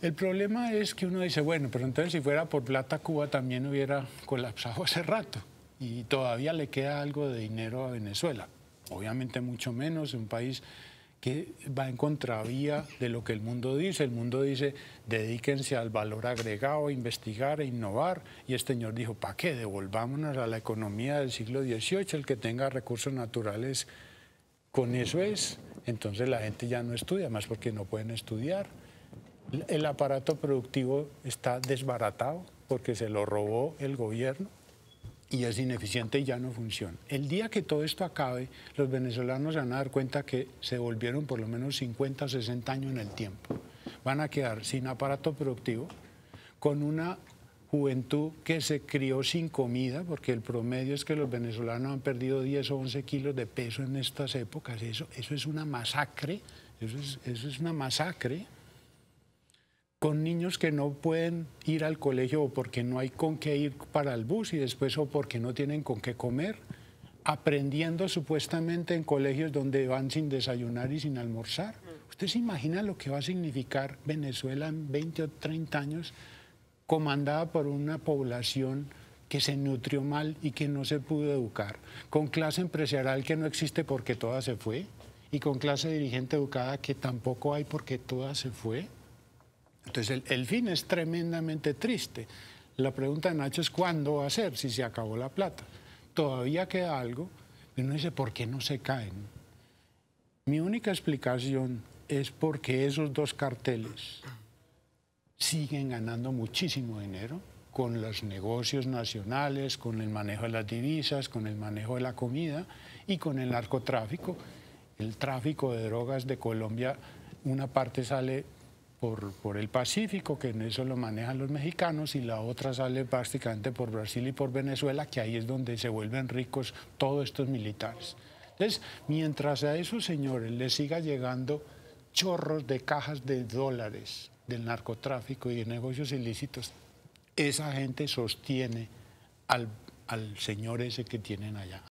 El problema es que uno dice, bueno, pero entonces si fuera por plata Cuba también hubiera colapsado hace rato y todavía le queda algo de dinero a Venezuela. Obviamente mucho menos, un país que va en contravía de lo que el mundo dice. El mundo dice, dedíquense al valor agregado, a investigar, e innovar. Y este señor dijo, ¿para qué? Devolvámonos a la economía del siglo XVIII, el que tenga recursos naturales, con eso es. Entonces la gente ya no estudia, más porque no pueden estudiar. El aparato productivo está desbaratado porque se lo robó el gobierno y es ineficiente y ya no funciona. El día que todo esto acabe, los venezolanos se van a dar cuenta que se volvieron por lo menos 50 o 60 años en el tiempo. Van a quedar sin aparato productivo, con una juventud que se crió sin comida, porque el promedio es que los venezolanos han perdido 10 o 11 kilos de peso en estas épocas. Eso, es una masacre, eso es una masacre con niños que no pueden ir al colegio o porque no hay con qué ir para el bus y después o porque no tienen con qué comer, aprendiendo supuestamente en colegios donde van sin desayunar y sin almorzar. Mm. ¿Usted se imagina lo que va a significar Venezuela en 20 o 30 años comandada por una población que se nutrió mal y que no se pudo educar, con clase empresarial que no existe porque toda se fue y con clase dirigente educada que tampoco hay porque toda se fue? Entonces, el, fin es tremendamente triste. La pregunta de Nacho es cuándo va a ser, si se acabó la plata. Todavía queda algo, y uno dice, ¿por qué no se caen? Mi única explicación es porque esos dos carteles siguen ganando muchísimo dinero con los negocios nacionales, con el manejo de las divisas, con el manejo de la comida y con el narcotráfico. El tráfico de drogas de Colombia, una parte sale por, el Pacífico, que en eso lo manejan los mexicanos, y la otra sale prácticamente por Brasil y por Venezuela, que ahí es donde se vuelven ricos todos estos militares. Entonces, mientras a esos señores les siga llegando chorros de cajas de dólares del narcotráfico y de negocios ilícitos, esa gente sostiene al señor ese que tienen allá,